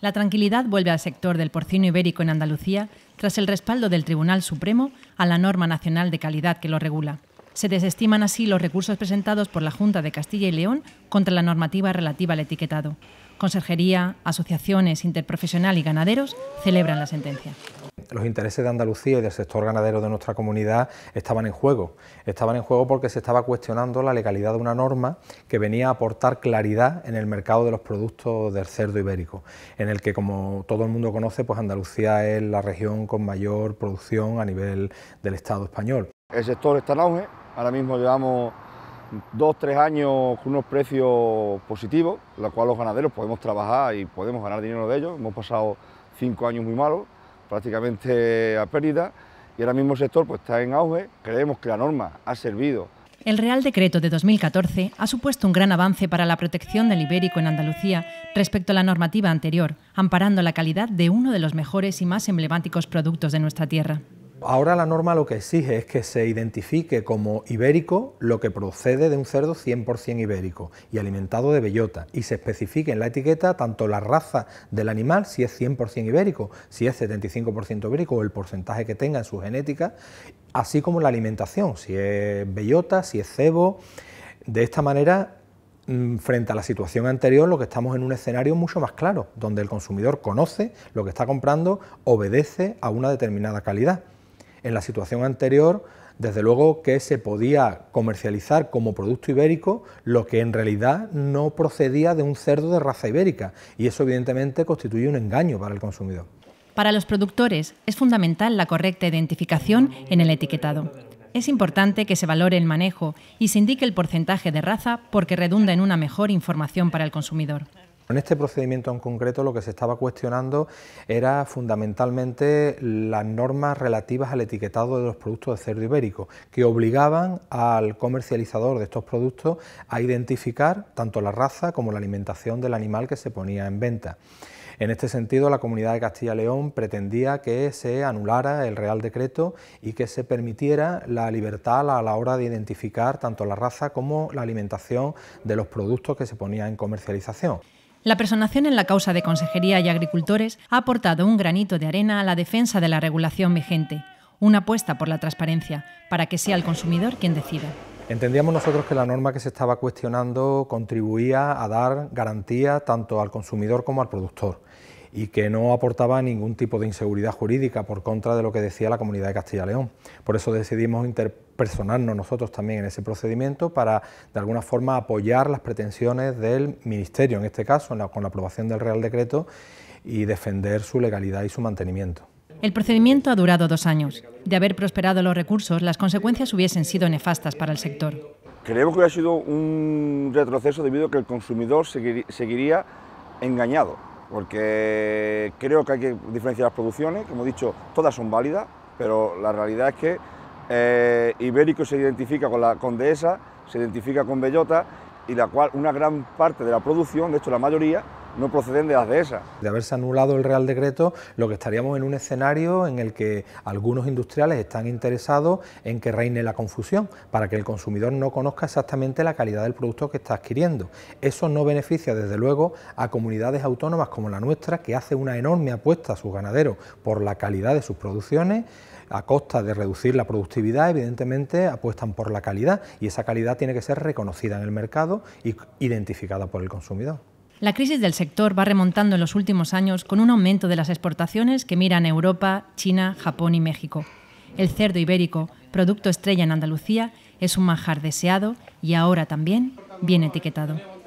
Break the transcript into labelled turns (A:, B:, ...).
A: La tranquilidad vuelve al sector del porcino ibérico en Andalucía tras el respaldo del Tribunal Supremo a la norma nacional de calidad que lo regula. Se desestiman así los recursos presentados por la Junta de Castilla y León contra la normativa relativa al etiquetado. Consejería, asociaciones, interprofesional y ganaderos celebran la sentencia
B: los intereses de Andalucía y del sector ganadero de nuestra comunidad estaban en juego. Estaban en juego porque se estaba cuestionando la legalidad de una norma que venía a aportar claridad en el mercado de los productos del cerdo ibérico, en el que, como todo el mundo conoce, pues Andalucía es la región con mayor producción a nivel del Estado español.
C: El sector está en auge, ahora mismo llevamos dos, tres años con unos precios positivos, la cual los ganaderos podemos trabajar y podemos ganar dinero de ellos. Hemos pasado cinco años muy malos prácticamente a pérdida y ahora mismo el sector pues, está en auge. Creemos que la norma ha servido.
A: El Real Decreto de 2014 ha supuesto un gran avance para la protección del ibérico en Andalucía respecto a la normativa anterior, amparando la calidad de uno de los mejores y más emblemáticos productos de nuestra tierra.
B: Ahora la norma lo que exige es que se identifique como ibérico lo que procede de un cerdo 100% ibérico y alimentado de bellota y se especifique en la etiqueta tanto la raza del animal, si es 100% ibérico, si es 75% ibérico o el porcentaje que tenga en su genética, así como la alimentación, si es bellota, si es cebo. De esta manera mm, frente a la situación anterior, lo que estamos en un escenario mucho más claro, donde el consumidor conoce lo que está comprando, obedece a una determinada calidad. En la situación anterior, desde luego que se podía comercializar como producto ibérico lo que en realidad no procedía de un cerdo de raza ibérica y eso evidentemente constituye un engaño para el consumidor.
A: Para los productores es fundamental la correcta identificación en el etiquetado. Es importante que se valore el manejo y se indique el porcentaje de raza porque redunda en una mejor información para el consumidor.
B: En este procedimiento en concreto lo que se estaba cuestionando era fundamentalmente las normas relativas al etiquetado de los productos de cerdo ibérico, que obligaban al comercializador de estos productos a identificar tanto la raza como la alimentación del animal que se ponía en venta. En este sentido, la Comunidad de Castilla y León pretendía que se anulara el Real Decreto y que se permitiera la libertad a la hora de identificar tanto la raza como la alimentación de los productos que se ponían en comercialización.
A: La personación en la causa de Consejería y Agricultores ha aportado un granito de arena a la defensa de la regulación vigente, una apuesta por la transparencia, para que sea el consumidor quien decida.
B: Entendíamos nosotros que la norma que se estaba cuestionando contribuía a dar garantía tanto al consumidor como al productor y que no aportaba ningún tipo de inseguridad jurídica por contra de lo que decía la comunidad de Castilla y León. Por eso decidimos interpersonarnos nosotros también en ese procedimiento para, de alguna forma, apoyar las pretensiones del Ministerio, en este caso, con la aprobación del Real Decreto, y defender su legalidad y su mantenimiento.
A: El procedimiento ha durado dos años. De haber prosperado los recursos, las consecuencias hubiesen sido nefastas para el sector.
B: Creemos que
C: hubiera sido un retroceso debido a que el consumidor seguiría engañado porque creo que hay que diferenciar las producciones, como he dicho, todas son válidas, pero la realidad es que eh, Ibérico se identifica con la con Dehesa, se identifica con Bellota, y la cual una gran parte de la producción, de hecho la mayoría, no proceden de las dehesas.
B: De haberse anulado el Real Decreto, lo que estaríamos en un escenario en el que algunos industriales están interesados en que reine la confusión, para que el consumidor no conozca exactamente la calidad del producto que está adquiriendo. Eso no beneficia, desde luego, a comunidades autónomas como la nuestra, que hace una enorme apuesta a sus ganaderos por la calidad de sus producciones, a costa de reducir la productividad, evidentemente apuestan por la calidad y esa calidad tiene que ser reconocida en el mercado y identificada por el consumidor.
A: La crisis del sector va remontando en los últimos años con un aumento de las exportaciones que miran Europa, China, Japón y México. El cerdo ibérico, producto estrella en Andalucía, es un manjar deseado y ahora también bien etiquetado.